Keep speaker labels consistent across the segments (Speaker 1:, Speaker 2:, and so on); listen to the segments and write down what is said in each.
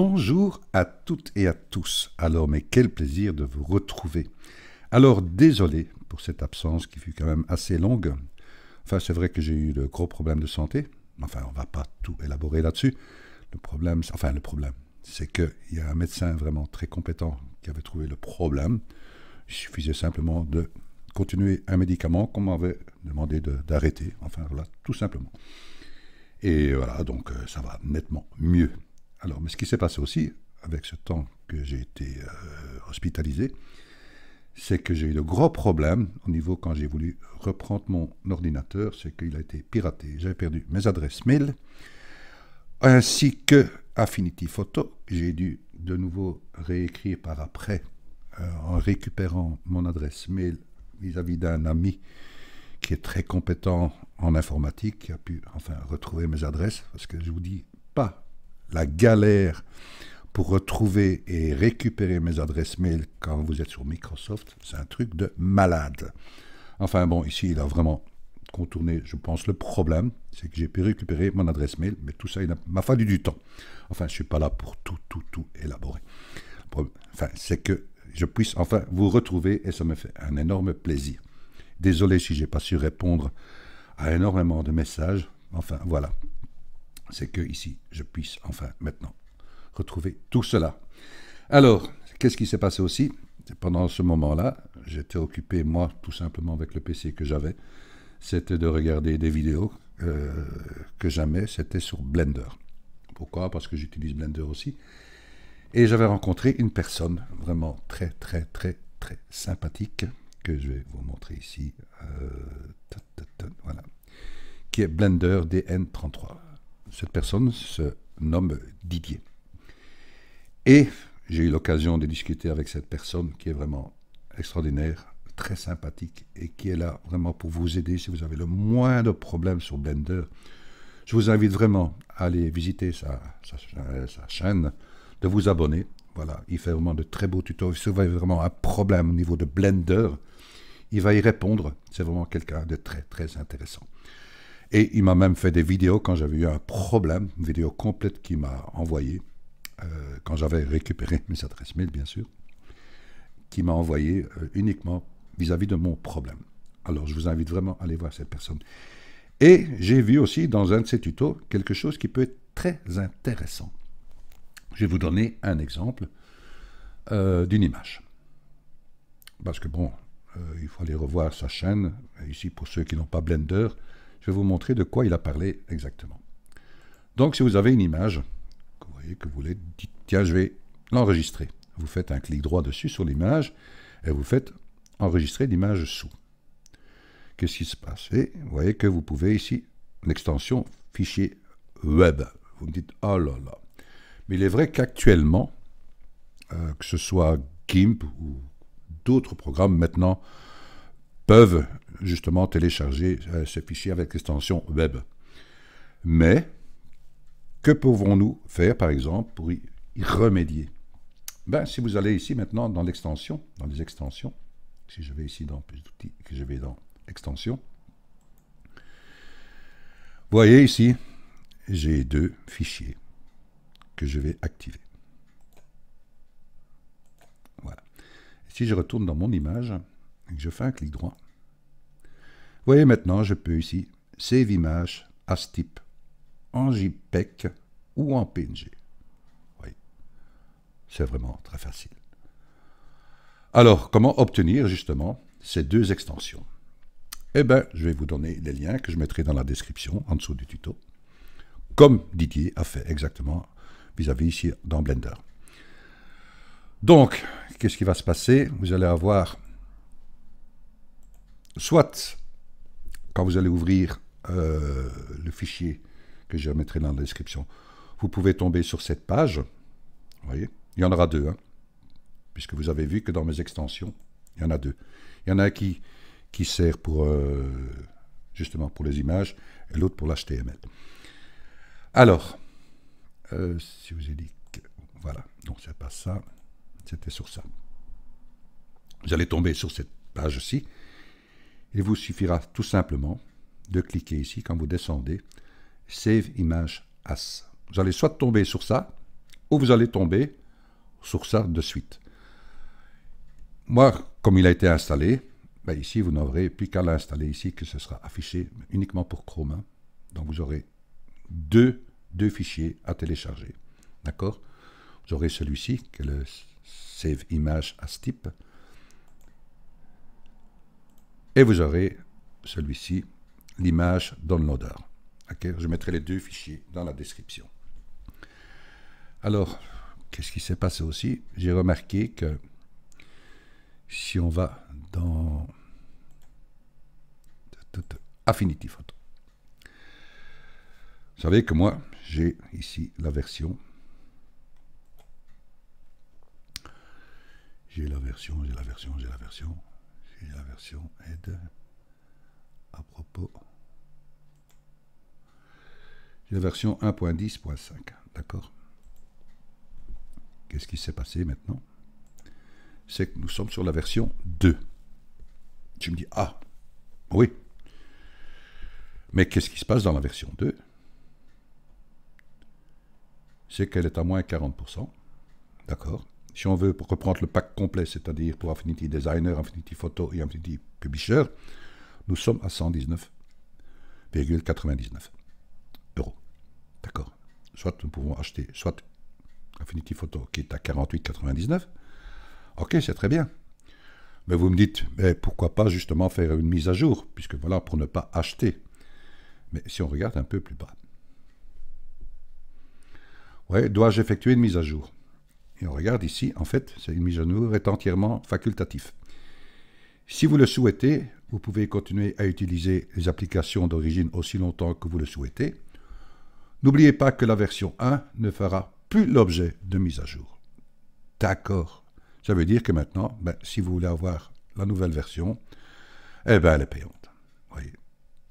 Speaker 1: Bonjour à toutes et à tous. Alors, mais quel plaisir de vous retrouver. Alors, désolé pour cette absence qui fut quand même assez longue. Enfin, c'est vrai que j'ai eu de gros problèmes de santé. Enfin, on ne va pas tout élaborer là-dessus. Le problème, enfin, le problème, c'est qu'il y a un médecin vraiment très compétent qui avait trouvé le problème. Il suffisait simplement de continuer un médicament qu'on m'avait demandé d'arrêter. enfin, voilà, tout simplement. Et voilà, donc euh, ça va nettement mieux. Alors, mais ce qui s'est passé aussi, avec ce temps que j'ai été euh, hospitalisé, c'est que j'ai eu de gros problèmes au niveau quand j'ai voulu reprendre mon ordinateur, c'est qu'il a été piraté. J'ai perdu mes adresses mail, ainsi que Affinity Photo. J'ai dû de nouveau réécrire par après euh, en récupérant mon adresse mail vis-à-vis d'un ami qui est très compétent en informatique, qui a pu enfin retrouver mes adresses, parce que je vous dis, pas la galère pour retrouver et récupérer mes adresses mail quand vous êtes sur Microsoft, c'est un truc de malade. Enfin bon, ici, il a vraiment contourné, je pense, le problème. C'est que j'ai pu récupérer mon adresse mail, mais tout ça, il m'a fallu du temps. Enfin, je ne suis pas là pour tout, tout, tout élaborer. Enfin, c'est que je puisse enfin vous retrouver et ça me fait un énorme plaisir. Désolé si j'ai pas su répondre à énormément de messages. Enfin, voilà c'est que ici, je puisse enfin maintenant retrouver tout cela. Alors, qu'est-ce qui s'est passé aussi Pendant ce moment-là, j'étais occupé, moi, tout simplement avec le PC que j'avais. C'était de regarder des vidéos euh, que jamais, c'était sur Blender. Pourquoi Parce que j'utilise Blender aussi. Et j'avais rencontré une personne vraiment très, très, très, très sympathique, que je vais vous montrer ici. Euh, voilà. Qui est Blender DN33. Cette personne se nomme Didier. Et j'ai eu l'occasion de discuter avec cette personne qui est vraiment extraordinaire, très sympathique et qui est là vraiment pour vous aider si vous avez le de problèmes sur Blender. Je vous invite vraiment à aller visiter sa, chaîne, de vous abonner. Voilà, il fait vraiment de très beaux tutos. Si vous avez vraiment un problème au niveau de Blender, il va y répondre. C'est vraiment quelqu'un de très très intéressant. Et il m'a même fait des vidéos quand j'avais eu un problème, une vidéo complète qu'il m'a envoyé, euh, quand j'avais récupéré mes adresses mail, bien sûr, qu'il m'a envoyé euh, uniquement vis-à-vis de mon problème. Alors, je vous invite vraiment à aller voir cette personne. Et j'ai vu aussi dans un de ses tutos quelque chose qui peut être très intéressant. Je vais vous donner un exemple euh, d'une image. Parce que bon, il faut aller revoir sa chaîne. Ici, pour ceux qui n'ont pas Blender, je vais vous montrer de quoi il a parlé exactement. Donc, si vous avez une image que vous voyez, que vous voulez, dites, tiens, je vais l'enregistrer. Vous faites un clic droit dessus sur l'image et vous faites enregistrer l'image sous. Qu'est-ce qui se passe vous voyez que vous pouvez ici, l'extension fichier web. Vous me dites, oh là là. Mais il est vrai qu'actuellement, euh, que ce soit GIMP ou d'autres programmes maintenant peuvent justement télécharger euh, ce fichier avec l'extension web. Mais que pouvons-nous faire par exemple pour y remédier ben, Si vous allez ici maintenant dans l'extension, dans les extensions, si je vais ici dans plus d'outils, que je vais dans extension, voyez ici, j'ai deux fichiers que je vais activer. Voilà. Si je retourne dans mon image, je fais un clic droit, vous voyez maintenant, je peux ici Save Image ce type en JPEG ou en PNG. Oui, c'est vraiment très facile. Alors, comment obtenir justement ces deux extensions Eh bien, je vais vous donner les liens que je mettrai dans la description en dessous du tuto, comme Didier a fait exactement vis à -vis ici dans Blender. Donc, qu'est-ce qui va se passer Vous allez avoir Soit, quand vous allez ouvrir euh, le fichier que je mettrai dans la description, vous pouvez tomber sur cette page. Vous voyez, il y en aura deux, hein. puisque vous avez vu que dans mes extensions, il y en a deux. Il y en a un qui, qui sert pour euh, justement pour les images et l'autre pour l'HTML. Alors, euh, si vous ai dit que, voilà, non, c'est pas ça, c'était sur ça. Vous allez tomber sur cette page-ci il vous suffira tout simplement de cliquer ici quand vous descendez Save Image As. Vous allez soit tomber sur ça, ou vous allez tomber sur ça de suite. Moi, comme il a été installé, ben ici vous n'aurez plus qu'à l'installer ici que ce sera affiché uniquement pour Chrome. Hein. Donc vous aurez deux, fichiers à télécharger. D'accord Vous aurez celui-ci, que le Save Image As type, et vous aurez celui-ci, l'image downloader. Je mettrai les deux fichiers dans la description. Alors, qu'est-ce qui s'est passé aussi J'ai remarqué que si on va dans Affinity Photo, vous savez que moi, j'ai ici la version. J'ai la version, j'ai la version, j'ai la version la version aide à propos. La version 1.10.5, d'accord Qu'est-ce qui s'est passé maintenant C'est que nous sommes sur la version 2. Tu me dis, ah, oui. Mais qu'est-ce qui se passe dans la version 2 C'est qu'elle est à moins 40%, d'accord si on veut reprendre le pack complet, c'est-à-dire pour Affinity Designer, Affinity Photo et Affinity Publisher, nous sommes à 119,99 euros. D'accord Soit nous pouvons acheter, soit Affinity Photo qui est à 48,99. Ok, c'est très bien. Mais vous me dites, mais pourquoi pas justement faire une mise à jour, puisque voilà, pour ne pas acheter. Mais si on regarde un peu plus bas. Ouais, dois-je effectuer une mise à jour et on regarde ici, en fait, c'est une mise à jour est entièrement facultatif. Si vous le souhaitez, vous pouvez continuer à utiliser les applications d'origine aussi longtemps que vous le souhaitez. N'oubliez pas que la version 1 ne fera plus l'objet de mise à jour. D'accord. Ça veut dire que maintenant, ben, si vous voulez avoir la nouvelle version, eh ben, elle est payante.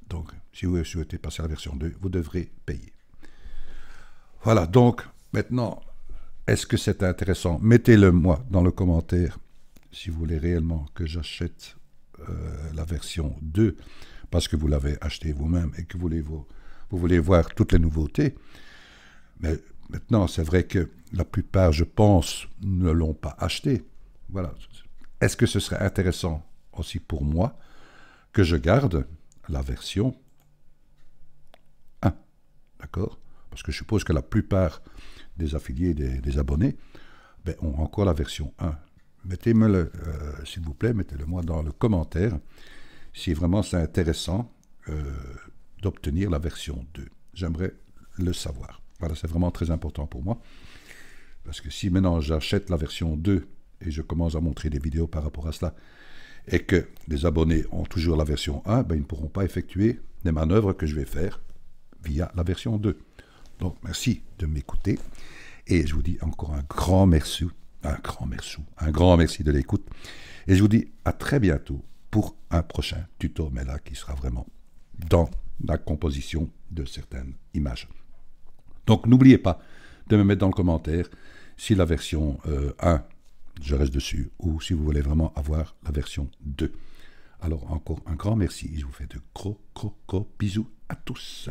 Speaker 1: Donc, si vous souhaitez passer à la version 2, vous devrez payer. Voilà, donc maintenant, est-ce que c'est intéressant Mettez-le moi dans le commentaire si vous voulez réellement que j'achète euh, la version 2 parce que vous l'avez acheté vous-même et que vous voulez, vous voulez voir toutes les nouveautés. Mais maintenant, c'est vrai que la plupart, je pense, ne l'ont pas acheté. Voilà. Est-ce que ce serait intéressant aussi pour moi que je garde la version 1 D'accord Parce que je suppose que la plupart des affiliés, des, abonnés, ben, ont encore la version 1. mettez le euh, s'il vous plaît, mettez-le-moi dans le commentaire, si vraiment c'est intéressant euh, d'obtenir la version 2. J'aimerais le savoir. Voilà, c'est vraiment très important pour moi. Parce que si maintenant j'achète la version 2 et je commence à montrer des vidéos par rapport à cela, et que les abonnés ont toujours la version 1, ben, ils ne pourront pas effectuer les manœuvres que je vais faire via la version 2. Donc, merci de m'écouter. Et je vous dis encore un grand merci, un grand merci, un grand merci de l'écoute. Et je vous dis à très bientôt pour un prochain tuto, mais là qui sera vraiment dans la composition de certaines images. Donc n'oubliez pas de me mettre dans le commentaire si la version 1, euh, je reste dessus, ou si vous voulez vraiment avoir la version 2. Alors encore un grand merci, je vous fais de gros, gros, gros bisous à tous.